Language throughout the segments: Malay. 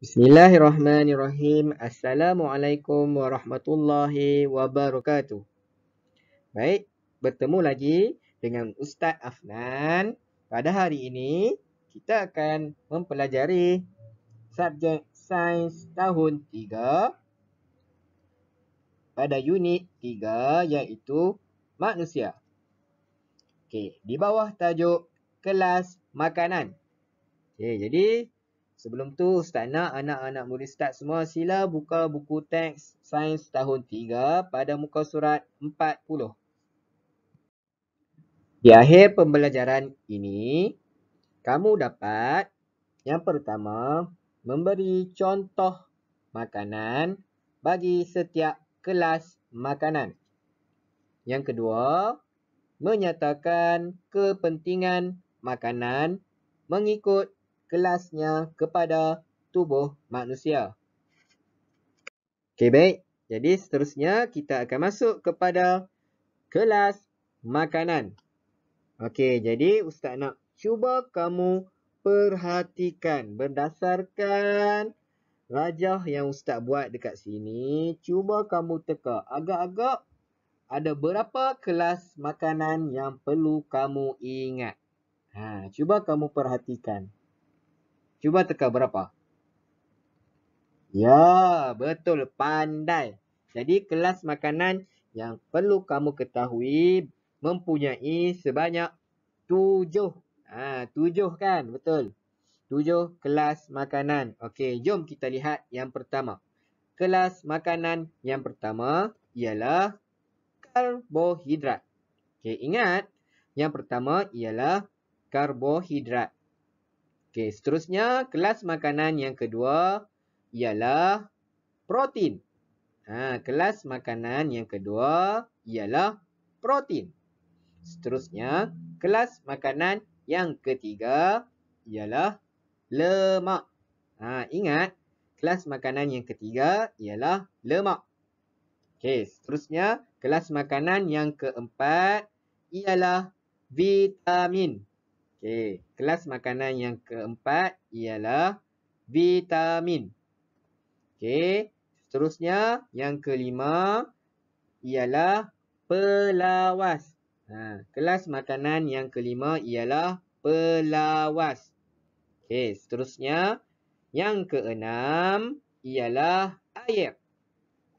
Bismillahirrahmanirrahim. Assalamualaikum warahmatullahi wabarakatuh. Baik, bertemu lagi dengan Ustaz Afnan. Pada hari ini, kita akan mempelajari subjek sains tahun 3 pada unit 3 iaitu manusia. Okey, di bawah tajuk kelas makanan. Okey, jadi Sebelum tu Ustaz nak anak-anak murid Ustaz semua sila buka buku teks sains tahun 3 pada muka surat 40. Di akhir pembelajaran ini, kamu dapat yang pertama memberi contoh makanan bagi setiap kelas makanan. Yang kedua, menyatakan kepentingan makanan mengikut kelasnya kepada tubuh manusia. Okey baik. Jadi seterusnya kita akan masuk kepada kelas makanan. Okey, jadi ustaz nak cuba kamu perhatikan berdasarkan rajah yang ustaz buat dekat sini, cuba kamu teka agak-agak ada berapa kelas makanan yang perlu kamu ingat. Ha, cuba kamu perhatikan. Cuba teka berapa. Ya, betul. Pandai. Jadi, kelas makanan yang perlu kamu ketahui mempunyai sebanyak tujuh. Ha, tujuh kan? Betul. Tujuh kelas makanan. Okey, jom kita lihat yang pertama. Kelas makanan yang pertama ialah karbohidrat. Okey, ingat. Yang pertama ialah karbohidrat. Okey, seterusnya kelas makanan yang kedua ialah protein. Ha, kelas makanan yang kedua ialah protein. Seterusnya, kelas makanan yang ketiga ialah lemak. Ha, ingat, kelas makanan yang ketiga ialah lemak. Okey, seterusnya, kelas makanan yang keempat ialah vitamin. Okey, kelas makanan yang keempat ialah vitamin. Okey, seterusnya yang kelima ialah pelawas. Ha, kelas makanan yang kelima ialah pelawas. Okey, seterusnya yang keenam ialah air.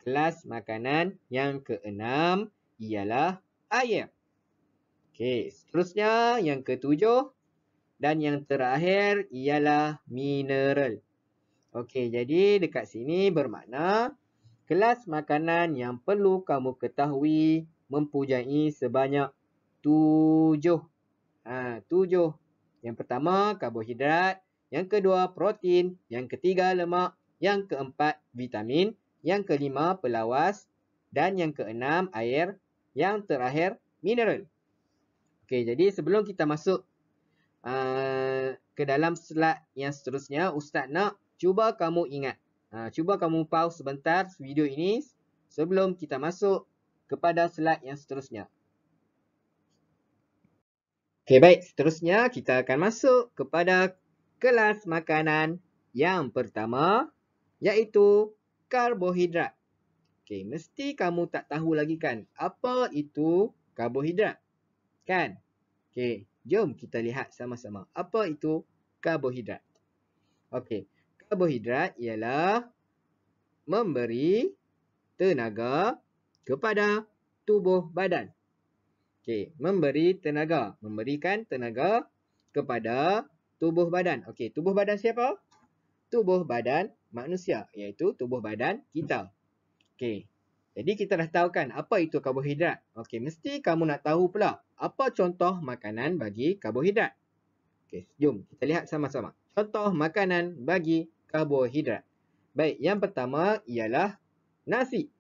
Kelas makanan yang keenam ialah air. Okey, seterusnya yang ketujuh dan yang terakhir ialah mineral. Okey, jadi dekat sini bermakna kelas makanan yang perlu kamu ketahui mempunyai sebanyak tujuh. Ha, tujuh. Yang pertama, karbohidrat. Yang kedua, protein. Yang ketiga, lemak. Yang keempat, vitamin. Yang kelima, pelawas. Dan yang keenam, air. Yang terakhir, mineral. Okey, jadi sebelum kita masuk uh, ke dalam slide yang seterusnya, Ustaz nak cuba kamu ingat. Uh, cuba kamu pause sebentar video ini sebelum kita masuk kepada slide yang seterusnya. Okey, baik. Seterusnya kita akan masuk kepada kelas makanan yang pertama iaitu karbohidrat. Okey, mesti kamu tak tahu lagi kan apa itu karbohidrat. Kan? Okey, jom kita lihat sama-sama. Apa itu karbohidrat? Okey, karbohidrat ialah memberi tenaga kepada tubuh badan. Okey, memberi tenaga. Memberikan tenaga kepada tubuh badan. Okey, tubuh badan siapa? Tubuh badan manusia, iaitu tubuh badan kita. Okey, jadi kita dah tahu kan apa itu karbohidrat. Okey, mesti kamu nak tahu pula apa contoh makanan bagi karbohidrat. Okey, jom kita lihat sama-sama. Contoh makanan bagi karbohidrat. Baik, yang pertama ialah nasi.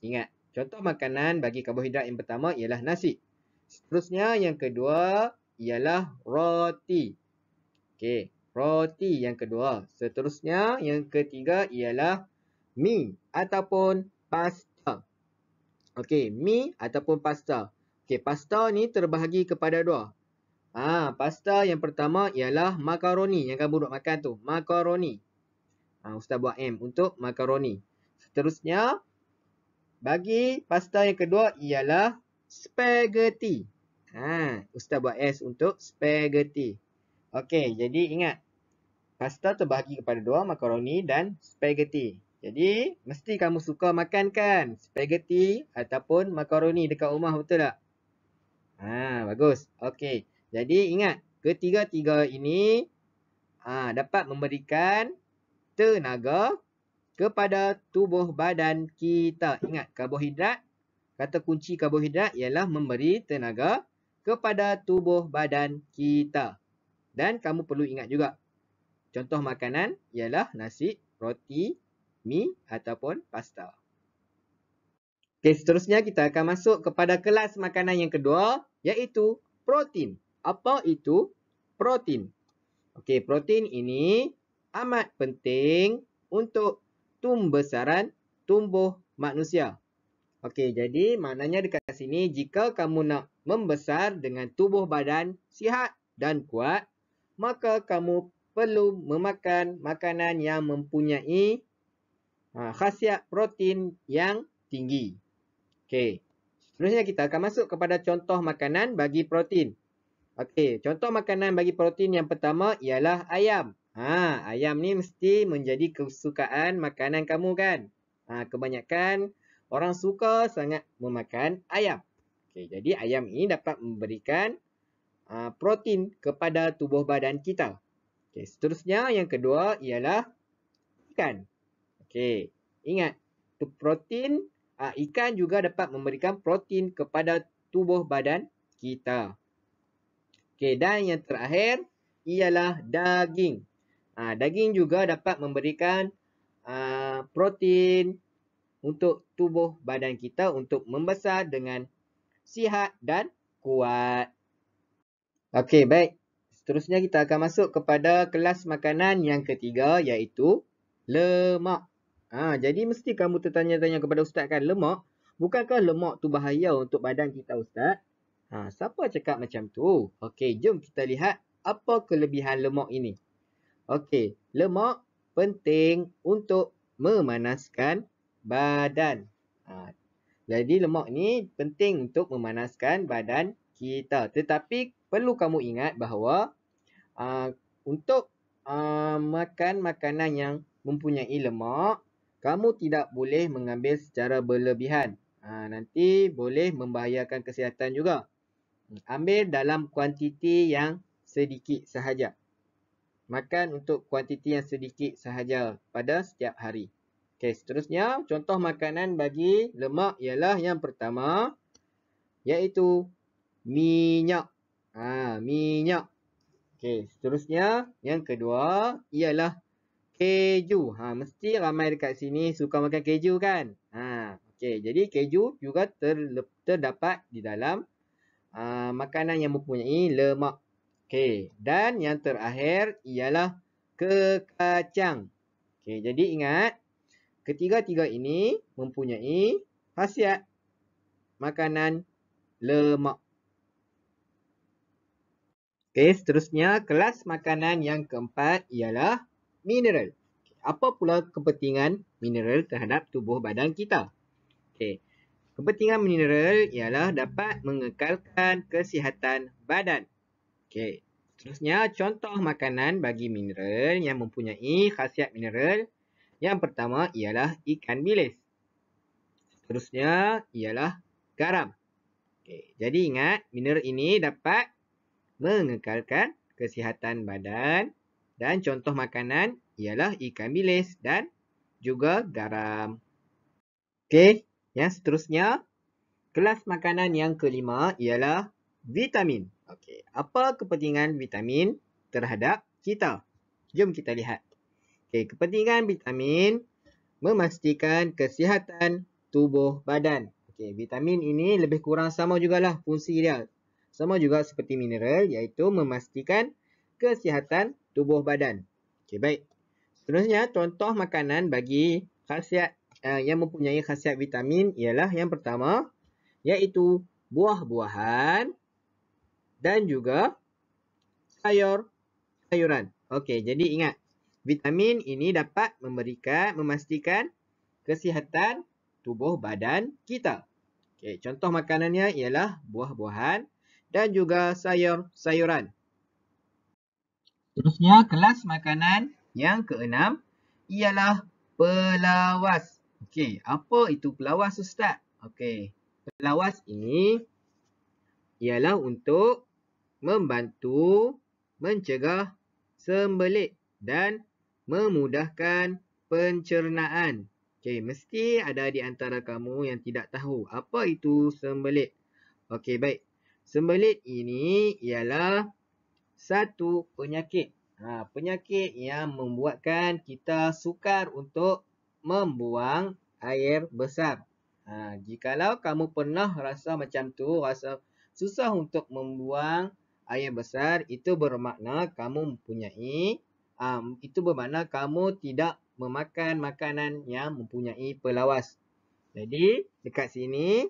Ingat, contoh makanan bagi karbohidrat yang pertama ialah nasi. Seterusnya yang kedua ialah roti. Okey, roti yang kedua. Seterusnya yang ketiga ialah mi ataupun pasta. Okey, mie ataupun pasta. Okey, pasta ni terbahagi kepada dua. Ah, pasta yang pertama ialah makaroni yang kamu nak makan tu, makaroni. Ah, ha, ustaz buat M untuk makaroni. Seterusnya bagi pasta yang kedua ialah spaghetti. Ah, ha, ustaz buat S untuk spaghetti. Okey, jadi ingat pasta terbahagi kepada dua, makaroni dan spaghetti. Jadi, mesti kamu suka makan kan spaghetti ataupun makaroni dekat rumah betul tak? Ha, bagus. Okey. Jadi, ingat. Ketiga-tiga ini ha, dapat memberikan tenaga kepada tubuh badan kita. Ingat, karbohidrat. Kata kunci karbohidrat ialah memberi tenaga kepada tubuh badan kita. Dan kamu perlu ingat juga. Contoh makanan ialah nasi, roti, mie ataupun pasta. Okey, seterusnya kita akan masuk kepada kelas makanan yang kedua iaitu protein. Apa itu protein? Okey, protein ini amat penting untuk tumbesaran tumbuh manusia. Okey, jadi maknanya dekat sini jika kamu nak membesar dengan tubuh badan sihat dan kuat, maka kamu perlu memakan makanan yang mempunyai Ha, khasiat protein yang tinggi. Okey. Selanjutnya kita akan masuk kepada contoh makanan bagi protein. Okey, contoh makanan bagi protein yang pertama ialah ayam. Ha, ayam ni mesti menjadi kesukaan makanan kamu kan? Ha, kebanyakan orang suka sangat memakan ayam. Okey, jadi ayam ini dapat memberikan ha, protein kepada tubuh badan kita. Okey, seterusnya yang kedua ialah ikan. Okey. Ingat, protein uh, ikan juga dapat memberikan protein kepada tubuh badan kita. Okey, dan yang terakhir ialah daging. Uh, daging juga dapat memberikan uh, protein untuk tubuh badan kita untuk membesar dengan sihat dan kuat. Okey, baik. Seterusnya kita akan masuk kepada kelas makanan yang ketiga iaitu lemak. Ha, jadi mesti kamu tertanya-tanya kepada ustaz kan lemak. Bukankah lemak tu bahaya untuk badan kita ustaz? Ha, siapa cakap macam tu? Okey, jom kita lihat apa kelebihan lemak ini. Okey, lemak penting untuk memanaskan badan. Ha, jadi lemak ni penting untuk memanaskan badan kita. Tetapi perlu kamu ingat bahawa uh, untuk uh, makan makanan yang mempunyai lemak, kamu tidak boleh mengambil secara berlebihan. Ha, nanti boleh membahayakan kesihatan juga. Ambil dalam kuantiti yang sedikit sahaja. Makan untuk kuantiti yang sedikit sahaja pada setiap hari. Okey, seterusnya contoh makanan bagi lemak ialah yang pertama iaitu minyak. Ha, minyak. Okey, seterusnya yang kedua ialah keju. Ha, mesti ramai dekat sini suka makan keju kan? Ha, okay. Jadi keju juga ter, terdapat di dalam uh, makanan yang mempunyai lemak. Okay. Dan yang terakhir ialah kekacang. Okay, jadi ingat ketiga-tiga ini mempunyai khasiat makanan lemak. Okay, seterusnya kelas makanan yang keempat ialah mineral. Apa pula kepentingan mineral terhadap tubuh badan kita? Okey. Kepentingan mineral ialah dapat mengekalkan kesihatan badan. Okey. Terusnya contoh makanan bagi mineral yang mempunyai khasiat mineral yang pertama ialah ikan bilis. Terusnya ialah garam. Okey. Jadi ingat mineral ini dapat mengekalkan kesihatan badan dan contoh makanan ialah ikan bilis dan juga garam. Okey, yang seterusnya. Kelas makanan yang kelima ialah vitamin. Okey, apa kepentingan vitamin terhadap kita? Jom kita lihat. Okey, kepentingan vitamin memastikan kesihatan tubuh badan. Okey, vitamin ini lebih kurang sama jugalah fungsi dia. Sama juga seperti mineral iaitu memastikan kesihatan tubuh badan. Okey, baik. Seterusnya, contoh makanan bagi khasiat uh, yang mempunyai khasiat vitamin ialah yang pertama iaitu buah-buahan dan juga sayur-sayuran. Okey, jadi ingat, vitamin ini dapat memberikan memastikan kesihatan tubuh badan kita. Okey, contoh makanannya ialah buah-buahan dan juga sayur-sayuran. Seterusnya, kelas makanan yang keenam ialah pelawas. Okey, apa itu pelawas Ustaz? Okey, pelawas ini ialah untuk membantu mencegah sembelit dan memudahkan pencernaan. Okey, mesti ada di antara kamu yang tidak tahu apa itu sembelit. Okey, baik. Sembelit ini ialah satu penyakit. Ha, penyakit yang membuatkan kita sukar untuk membuang air besar. Ha, jikalau kamu pernah rasa macam tu, rasa susah untuk membuang air besar, itu bermakna kamu mempunyai, ha, itu bermakna kamu tidak memakan makanan yang mempunyai pelawas. Jadi, dekat sini,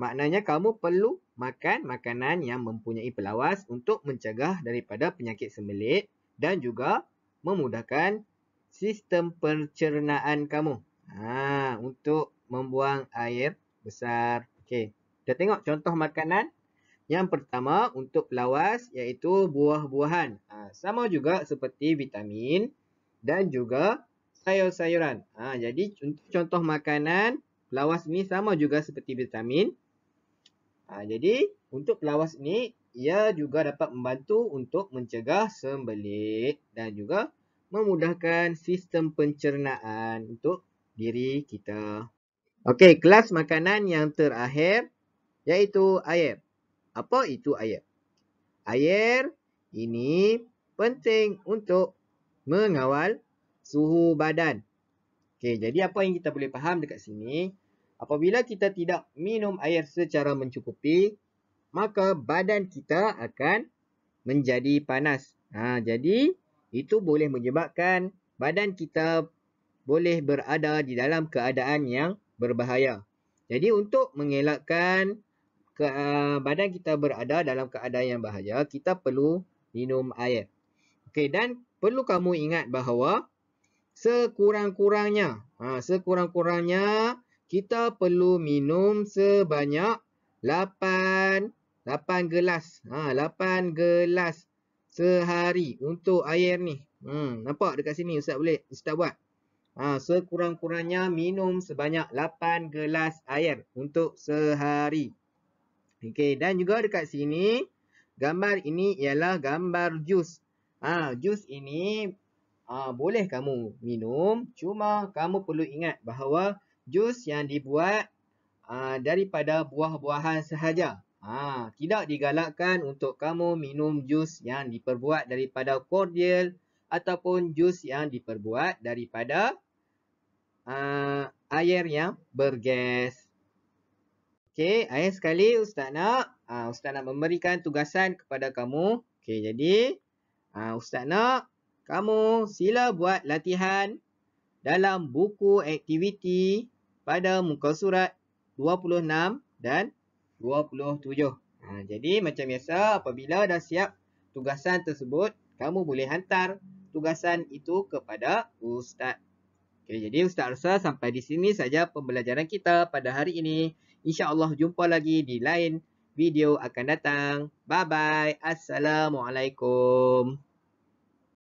maknanya kamu perlu makan makanan yang mempunyai pelawas untuk mencegah daripada penyakit sembelit dan juga memudahkan sistem pencernaan kamu. Ha, untuk membuang air besar. Okey. Kita tengok contoh makanan. Yang pertama untuk pelawas iaitu buah-buahan. Ha, sama juga seperti vitamin dan juga sayur-sayuran. Ha, jadi untuk contoh makanan, pelawas ni sama juga seperti vitamin Ha, jadi untuk pelawas ini ia juga dapat membantu untuk mencegah sembelit dan juga memudahkan sistem pencernaan untuk diri kita. Okey, kelas makanan yang terakhir iaitu air. Apa itu air? Air ini penting untuk mengawal suhu badan. Okey, jadi apa yang kita boleh faham dekat sini? Apabila kita tidak minum air secara mencukupi, maka badan kita akan menjadi panas. Ha, jadi, itu boleh menyebabkan badan kita boleh berada di dalam keadaan yang berbahaya. Jadi, untuk mengelakkan ke, uh, badan kita berada dalam keadaan yang bahaya, kita perlu minum air. Okay, dan perlu kamu ingat bahawa sekurang-kurangnya, ha, sekurang-kurangnya, kita perlu minum sebanyak 8, 8 gelas. Ha, 8 gelas sehari untuk air ni. Hmm, nampak dekat sini Ustaz boleh? Ustaz buat. Ha, Sekurang-kurangnya minum sebanyak 8 gelas air untuk sehari. Okey, dan juga dekat sini, gambar ini ialah gambar jus. Ha, jus ini ha, boleh kamu minum, cuma kamu perlu ingat bahawa jus yang dibuat aa, ah, daripada buah-buahan sahaja. Ha, tidak digalakkan untuk kamu minum jus yang diperbuat daripada cordial ataupun jus yang diperbuat daripada aa, ah, air yang bergas. Okey, akhir sekali Ustaz nak, aa, Ustaz nak memberikan tugasan kepada kamu. Okey, jadi aa, Ustaz nak, kamu sila buat latihan dalam buku aktiviti pada muka surat 26 dan 27. Ha, jadi macam biasa apabila dah siap tugasan tersebut, kamu boleh hantar tugasan itu kepada ustaz. Okay, jadi ustaz rasa sampai di sini saja pembelajaran kita pada hari ini. Insya Allah jumpa lagi di lain video akan datang. Bye-bye. Assalamualaikum.